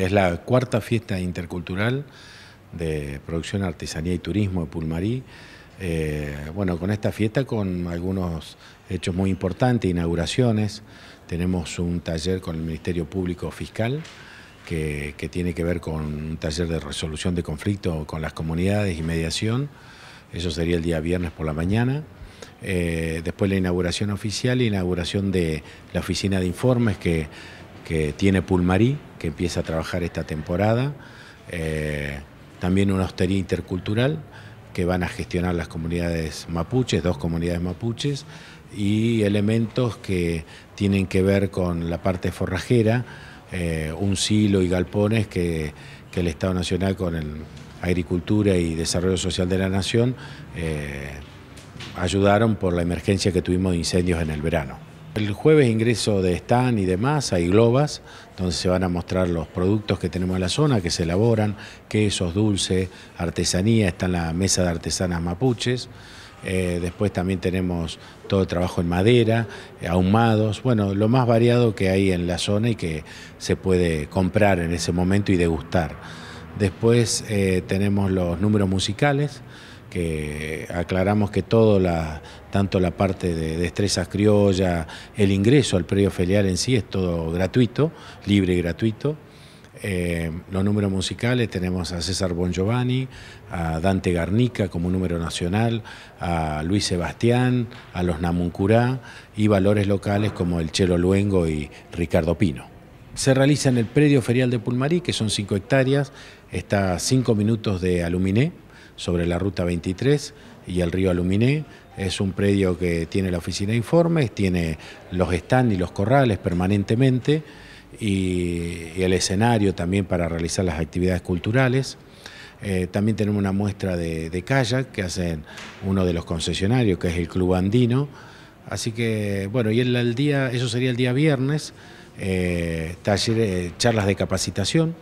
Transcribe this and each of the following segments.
es la cuarta fiesta intercultural de producción, artesanía y turismo de Pulmarí. Eh, bueno, con esta fiesta, con algunos hechos muy importantes, inauguraciones, tenemos un taller con el Ministerio Público Fiscal que, tiene que ver con un taller de resolución de conflictos con las comunidades y mediación. Eso sería el día viernes por la mañana. Eh, después la inauguración oficial, inauguración de la oficina de informes que tiene Pulmarí, que empieza a trabajar esta temporada. Eh, también una hostería intercultural que van a gestionar las comunidades mapuches, dos comunidades mapuches, y elementos que tienen que ver con la parte forrajera, eh, un silo y galpones que, el Estado Nacional con Agricultura y Desarrollo Social de la Nación eh, ayudaron por la emergencia que tuvimos de incendios en el verano. El jueves ingreso de Stan y demás, hay globas, donde se van a mostrar los productos que tenemos en la zona, que se elaboran, quesos, dulces, artesanía, está en la mesa de artesanas mapuches. Eh, después también tenemos todo el trabajo en madera, eh, ahumados, bueno, lo más variado que hay en la zona y que se puede comprar en ese momento y degustar. Después eh, tenemos los números musicales, que aclaramos que todo, la, tanto la parte de destrezas Criolla, el ingreso al predio ferial en sí es todo gratuito, libre y gratuito. Eh, los números musicales tenemos a César Bon a Dante Garnica como número nacional, a Luis Sebastián, a los Namuncurá y valores locales como el Chelo Luengo y Ricardo Pino. Se realiza en el predio ferial de Pulmarí, que son 5 hectáreas, está a 5 minutos de Aluminé, sobre la ruta 23 y el río Aluminé. Es un predio que tiene la oficina de informes, tiene los stands y los corrales permanentemente y, el escenario también para realizar las actividades culturales. Eh, también tenemos una muestra de, kayak que hacen uno de los concesionarios, que es el Club Andino. Así que, bueno, y el, día, eso sería el día viernes, eh, taller, eh, charlas de capacitación,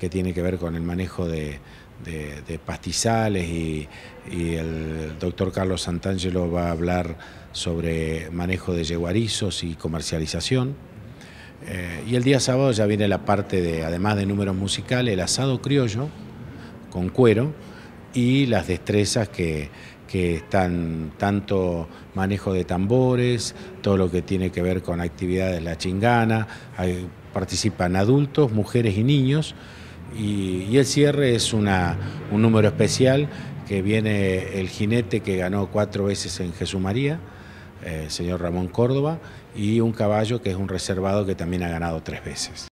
que tiene que ver con el manejo de, de, pastizales y, el doctor Carlos Santangelo va a hablar sobre manejo de yeguarizos y comercialización. Eh, y el día sábado ya viene la parte de, además de números musicales, el asado criollo con cuero y las destrezas que, están tanto manejo de tambores, todo lo que tiene que ver con actividades la chingana, participan adultos, mujeres y niños. Y, el cierre es un número especial que viene el jinete que ganó cuatro veces en Jesús María, el eh, señor Ramón Córdoba, y un caballo que es un reservado que también ha ganado tres veces.